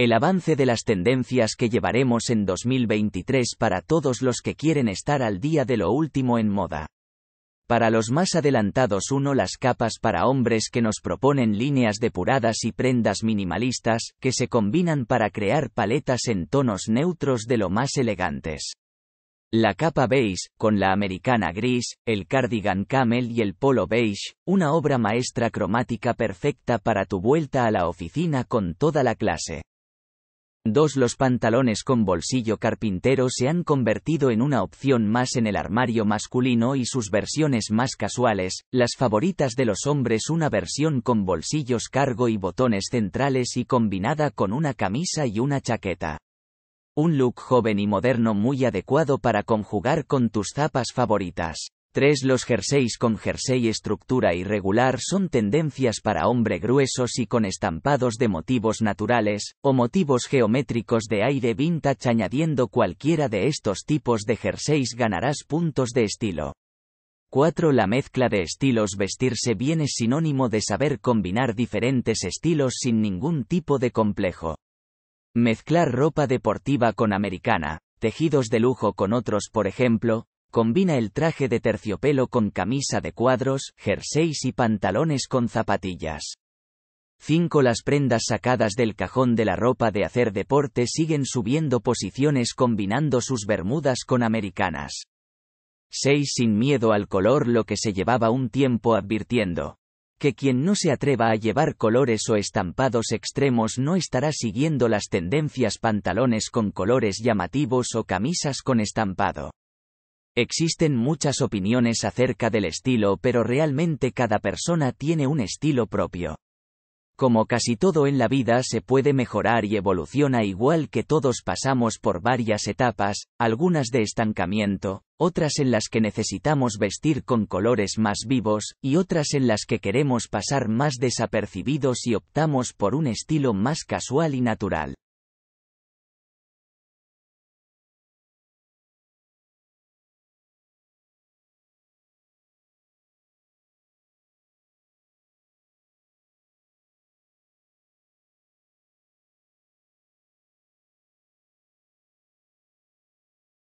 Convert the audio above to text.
El avance de las tendencias que llevaremos en 2023 para todos los que quieren estar al día de lo último en moda. Para los más adelantados uno las capas para hombres que nos proponen líneas depuradas y prendas minimalistas, que se combinan para crear paletas en tonos neutros de lo más elegantes. La capa beige, con la americana gris, el cardigan camel y el polo beige, una obra maestra cromática perfecta para tu vuelta a la oficina con toda la clase. 2. Los pantalones con bolsillo carpintero se han convertido en una opción más en el armario masculino y sus versiones más casuales, las favoritas de los hombres una versión con bolsillos cargo y botones centrales y combinada con una camisa y una chaqueta. Un look joven y moderno muy adecuado para conjugar con tus zapas favoritas. 3. Los jerseys con jersey estructura irregular son tendencias para hombre gruesos y con estampados de motivos naturales, o motivos geométricos de aire vintage añadiendo cualquiera de estos tipos de jerseys ganarás puntos de estilo. 4. La mezcla de estilos vestirse bien es sinónimo de saber combinar diferentes estilos sin ningún tipo de complejo. Mezclar ropa deportiva con americana, tejidos de lujo con otros, por ejemplo, Combina el traje de terciopelo con camisa de cuadros, jerseys y pantalones con zapatillas. 5. Las prendas sacadas del cajón de la ropa de hacer deporte siguen subiendo posiciones combinando sus bermudas con americanas. 6. Sin miedo al color lo que se llevaba un tiempo advirtiendo. Que quien no se atreva a llevar colores o estampados extremos no estará siguiendo las tendencias pantalones con colores llamativos o camisas con estampado. Existen muchas opiniones acerca del estilo, pero realmente cada persona tiene un estilo propio. Como casi todo en la vida se puede mejorar y evoluciona igual que todos pasamos por varias etapas, algunas de estancamiento, otras en las que necesitamos vestir con colores más vivos, y otras en las que queremos pasar más desapercibidos y optamos por un estilo más casual y natural.